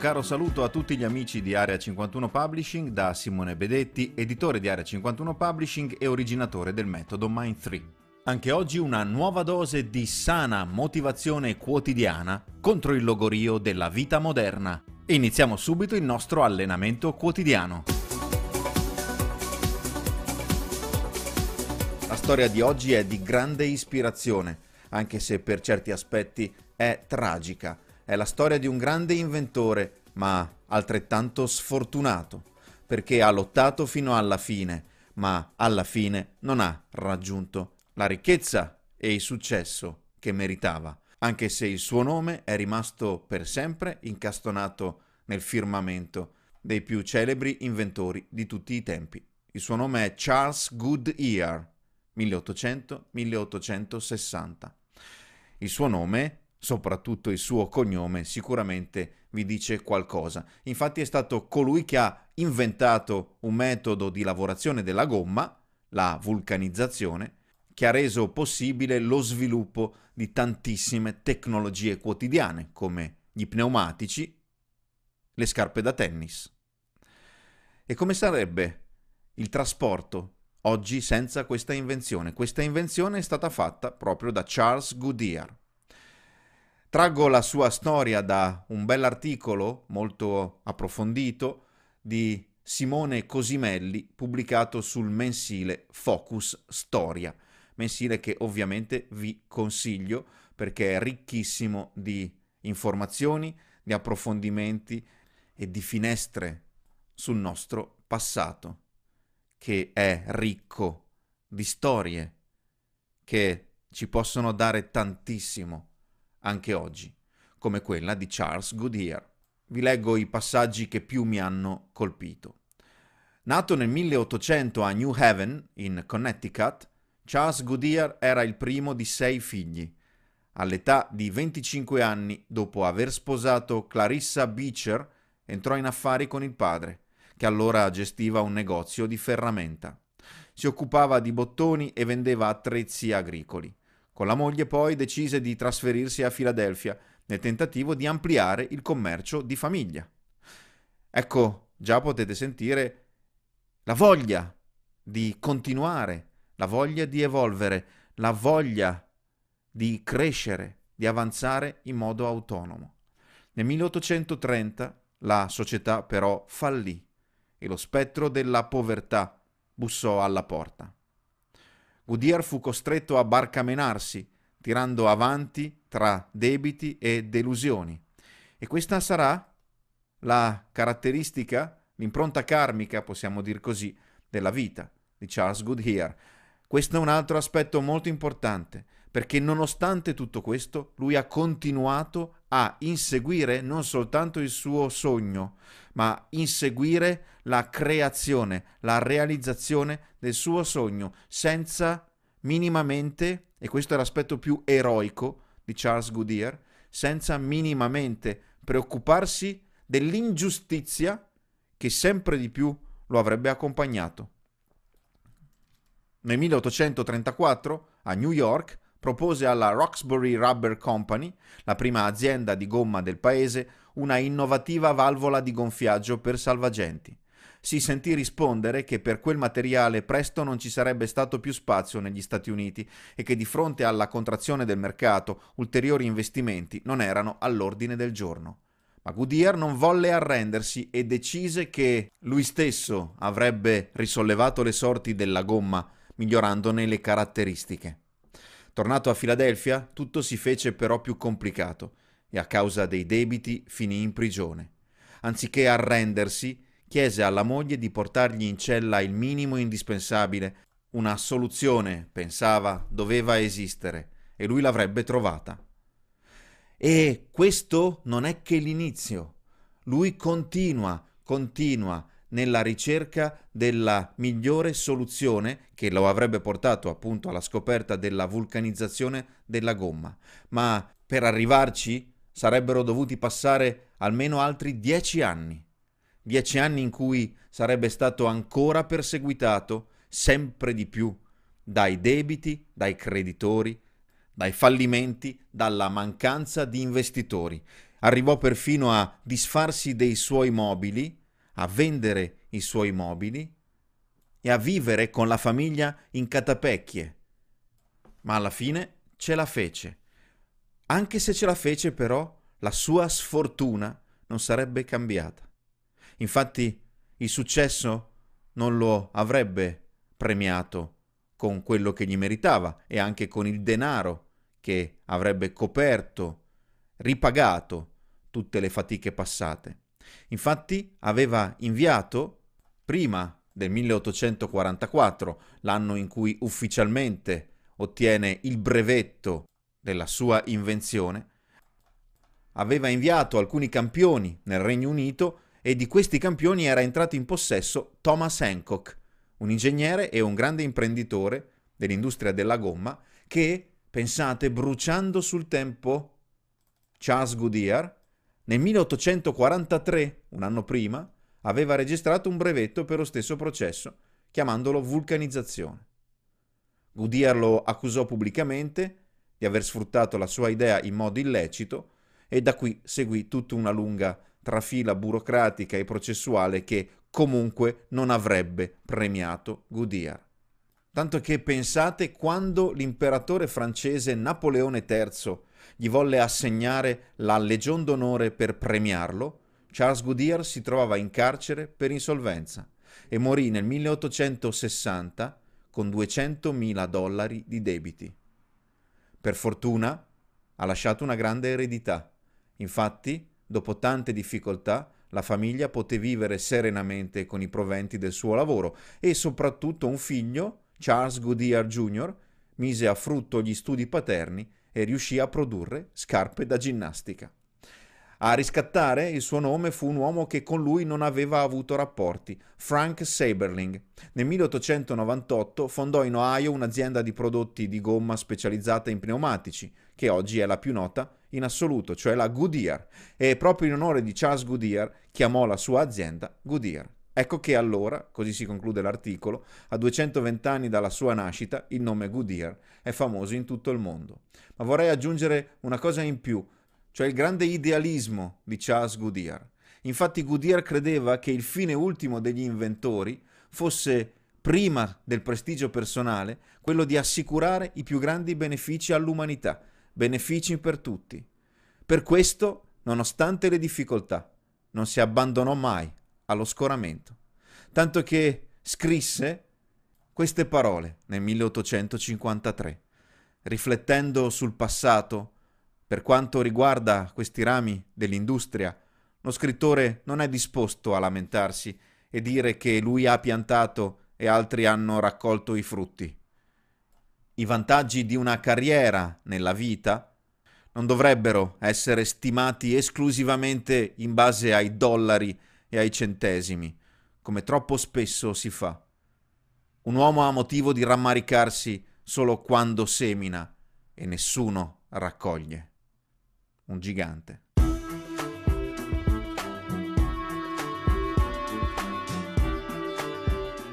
caro saluto a tutti gli amici di Area 51 Publishing da Simone Bedetti, editore di Area 51 Publishing e originatore del metodo Mind 3. Anche oggi una nuova dose di sana motivazione quotidiana contro il logorio della vita moderna. Iniziamo subito il nostro allenamento quotidiano. La storia di oggi è di grande ispirazione, anche se per certi aspetti è tragica. È la storia di un grande inventore ma altrettanto sfortunato, perché ha lottato fino alla fine, ma alla fine non ha raggiunto la ricchezza e il successo che meritava, anche se il suo nome è rimasto per sempre incastonato nel firmamento dei più celebri inventori di tutti i tempi. Il suo nome è Charles Goodyear, 1800-1860. Il suo nome soprattutto il suo cognome sicuramente vi dice qualcosa. Infatti è stato colui che ha inventato un metodo di lavorazione della gomma, la vulcanizzazione, che ha reso possibile lo sviluppo di tantissime tecnologie quotidiane come gli pneumatici, le scarpe da tennis. E come sarebbe il trasporto oggi senza questa invenzione? Questa invenzione è stata fatta proprio da Charles Goodyear Traggo la sua storia da un bell'articolo molto approfondito di Simone Cosimelli pubblicato sul mensile Focus Storia, mensile che ovviamente vi consiglio perché è ricchissimo di informazioni, di approfondimenti e di finestre sul nostro passato, che è ricco di storie che ci possono dare tantissimo anche oggi, come quella di Charles Goodyear. Vi leggo i passaggi che più mi hanno colpito. Nato nel 1800 a New Haven, in Connecticut, Charles Goodyear era il primo di sei figli. All'età di 25 anni, dopo aver sposato Clarissa Beecher, entrò in affari con il padre, che allora gestiva un negozio di ferramenta. Si occupava di bottoni e vendeva attrezzi agricoli. Con la moglie poi decise di trasferirsi a Filadelfia nel tentativo di ampliare il commercio di famiglia. Ecco, già potete sentire la voglia di continuare, la voglia di evolvere, la voglia di crescere, di avanzare in modo autonomo. Nel 1830 la società però fallì e lo spettro della povertà bussò alla porta. Goodyear fu costretto a barcamenarsi, tirando avanti tra debiti e delusioni. E questa sarà la caratteristica, l'impronta karmica, possiamo dire così, della vita di Charles Goodyear. Questo è un altro aspetto molto importante, perché nonostante tutto questo, lui ha continuato a inseguire non soltanto il suo sogno, ma inseguire la creazione, la realizzazione del suo sogno, senza minimamente, e questo è l'aspetto più eroico di Charles Goodyear, senza minimamente preoccuparsi dell'ingiustizia che sempre di più lo avrebbe accompagnato. Nel 1834, a New York, propose alla Roxbury Rubber Company, la prima azienda di gomma del paese, una innovativa valvola di gonfiaggio per salvagenti. Si sentì rispondere che per quel materiale presto non ci sarebbe stato più spazio negli Stati Uniti e che di fronte alla contrazione del mercato ulteriori investimenti non erano all'ordine del giorno. Ma Goodyear non volle arrendersi e decise che lui stesso avrebbe risollevato le sorti della gomma, migliorandone le caratteristiche. Tornato a Filadelfia, tutto si fece però più complicato e a causa dei debiti finì in prigione. Anziché arrendersi, chiese alla moglie di portargli in cella il minimo indispensabile. Una soluzione, pensava, doveva esistere e lui l'avrebbe trovata. E questo non è che l'inizio. Lui continua, continua nella ricerca della migliore soluzione che lo avrebbe portato appunto alla scoperta della vulcanizzazione della gomma. Ma per arrivarci sarebbero dovuti passare almeno altri dieci anni. Dieci anni in cui sarebbe stato ancora perseguitato sempre di più dai debiti, dai creditori, dai fallimenti, dalla mancanza di investitori. Arrivò perfino a disfarsi dei suoi mobili a vendere i suoi mobili e a vivere con la famiglia in catapecchie. Ma alla fine ce la fece. Anche se ce la fece però, la sua sfortuna non sarebbe cambiata. Infatti il successo non lo avrebbe premiato con quello che gli meritava e anche con il denaro che avrebbe coperto, ripagato tutte le fatiche passate. Infatti aveva inviato, prima del 1844, l'anno in cui ufficialmente ottiene il brevetto della sua invenzione, aveva inviato alcuni campioni nel Regno Unito e di questi campioni era entrato in possesso Thomas Hancock, un ingegnere e un grande imprenditore dell'industria della gomma che, pensate, bruciando sul tempo Charles Goodyear, nel 1843, un anno prima, aveva registrato un brevetto per lo stesso processo, chiamandolo vulcanizzazione. Goodyear lo accusò pubblicamente di aver sfruttato la sua idea in modo illecito e da qui seguì tutta una lunga trafila burocratica e processuale che comunque non avrebbe premiato Goodyear. Tanto che pensate quando l'imperatore francese Napoleone III gli volle assegnare la Legion d'onore per premiarlo. Charles Goodyear si trovava in carcere per insolvenza e morì nel 1860 con 200.000 dollari di debiti. Per fortuna ha lasciato una grande eredità. Infatti, dopo tante difficoltà, la famiglia poté vivere serenamente con i proventi del suo lavoro e soprattutto un figlio, Charles Goodyear Jr., mise a frutto gli studi paterni e riuscì a produrre scarpe da ginnastica. A riscattare il suo nome fu un uomo che con lui non aveva avuto rapporti, Frank Saberling. Nel 1898 fondò in Ohio un'azienda di prodotti di gomma specializzata in pneumatici, che oggi è la più nota in assoluto, cioè la Goodyear, e proprio in onore di Charles Goodyear chiamò la sua azienda Goodyear Ecco che allora, così si conclude l'articolo, a 220 anni dalla sua nascita, il nome Goodyear è famoso in tutto il mondo. Ma vorrei aggiungere una cosa in più, cioè il grande idealismo di Charles Goodyear. Infatti Goodyear credeva che il fine ultimo degli inventori fosse, prima del prestigio personale, quello di assicurare i più grandi benefici all'umanità, benefici per tutti. Per questo, nonostante le difficoltà, non si abbandonò mai allo scoramento, tanto che scrisse queste parole nel 1853, riflettendo sul passato. Per quanto riguarda questi rami dell'industria, lo scrittore non è disposto a lamentarsi e dire che lui ha piantato e altri hanno raccolto i frutti. I vantaggi di una carriera nella vita non dovrebbero essere stimati esclusivamente in base ai dollari e ai centesimi, come troppo spesso si fa. Un uomo ha motivo di rammaricarsi solo quando semina e nessuno raccoglie. Un gigante.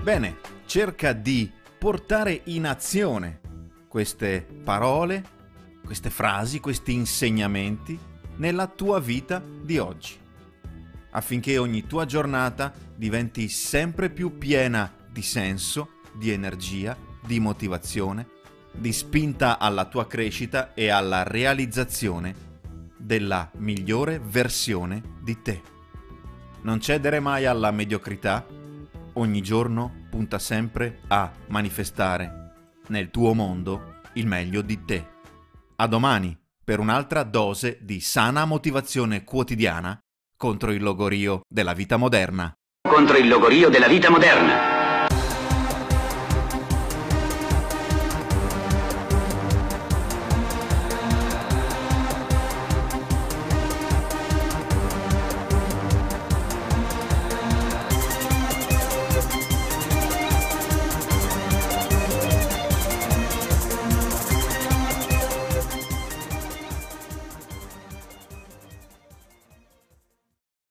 Bene, cerca di portare in azione queste parole, queste frasi, questi insegnamenti nella tua vita di oggi affinché ogni tua giornata diventi sempre più piena di senso, di energia, di motivazione, di spinta alla tua crescita e alla realizzazione della migliore versione di te. Non cedere mai alla mediocrità, ogni giorno punta sempre a manifestare nel tuo mondo il meglio di te. A domani per un'altra dose di sana motivazione quotidiana contro il logorio della vita moderna. Contro il logorio della vita moderna.